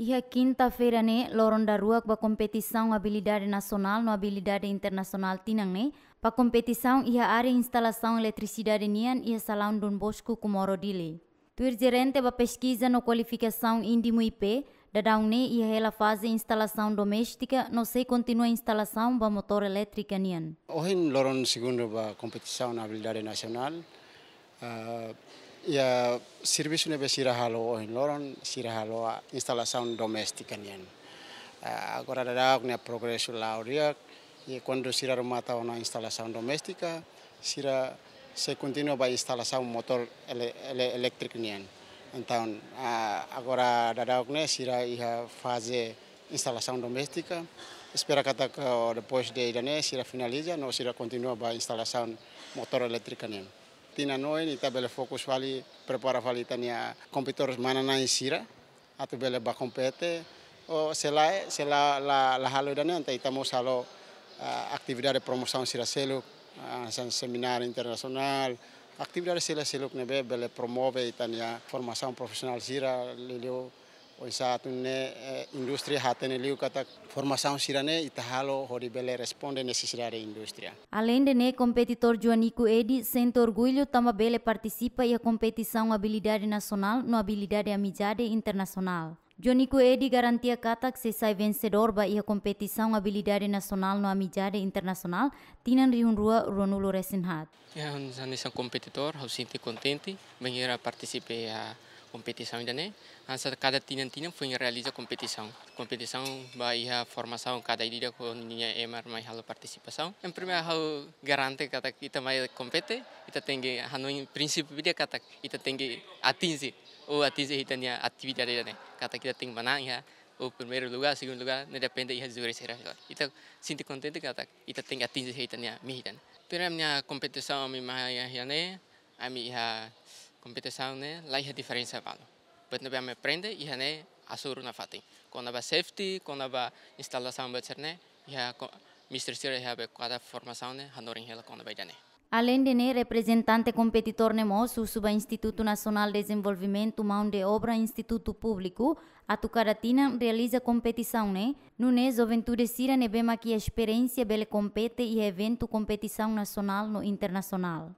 Ia quinta-feira ne, loron da rua para competição habilidade nacional no habilidade internacional tinang ne. para competição ia área instalação eletricidade nian ia salão Don Bosco com moro Dile. Tuir gerente ba pesquisa no qualificação Indimo IP, da daung ne ia ela fase instalação doméstica, não sei continua instalação ba motor elétrica nian. hoje loron segundo ba competição na habilidade nacional. Uh, eh, ya serviço nebe sirahalo oin loron sirahalo a instalação doméstica nian agora dará o progresso lá oria e quando sira mata na instalação doméstica sira se continua a instalação motor ele, ele, elétrico nian então agora dará o sira ia fazer instalação doméstica espera que depois de irane sira finaliza não sira continua a instalação motor elétrica nian Argentina noi ni tabele fokus vali prepara vali tania competitores manana sira atau bele ba compete o sela sela la la halo dan anta itamos halo uh, aktividad de promoção sira seluk san seminar internasional aktividad sila seluk nebe bele promove itania formação profesional sira leleu Eh, industri hatene industria kata formasaun sirane itahalo bele responde necessidade indústria. industria. de ne kompetitor Juaniku Edi sento orgulho bele participa ia a competição habilidade nasional no habilidade mijade internasional. Jonico Edi garantia katak sesai se sai vencedor ba ia competição nasional nasional no amijade internasional tinan rua Ronulo Resinhat. Ya um competidor, eu kompetitor contente, bem era participei a competição, né? Ansa cada tina foi realiza competição. Competição vai a formação cada dia com minha emar mais a participação. Em primeiro halo garante kata kita mai compete, kita que hanu prinsip princípio dia kata kita que atinge o atinge kita nia atividade né? Kata kita tem mana ya o primeiro lugar, segundo lugar, não depende de e será. Então, sinto contente que ita tem atingir heitania mihitan. Pero minha competição mi mahaya ami minha competição né, lá é a diferença valo. Pois não me aprende e né asuro na fati. Quando a safety, quando a instalação vai ser né, e a Mr. Sir é cada formação né, a norin ela quando vai né. Além de né, representante competitor nemoso né, suba Instituto Nacional de Desenvolvimento Mão de Obra Instituto Público, a Tucaratina realiza competição, né? No né, Juventude Sira nebema que a experiência bele compete e evento competição nacional no internacional.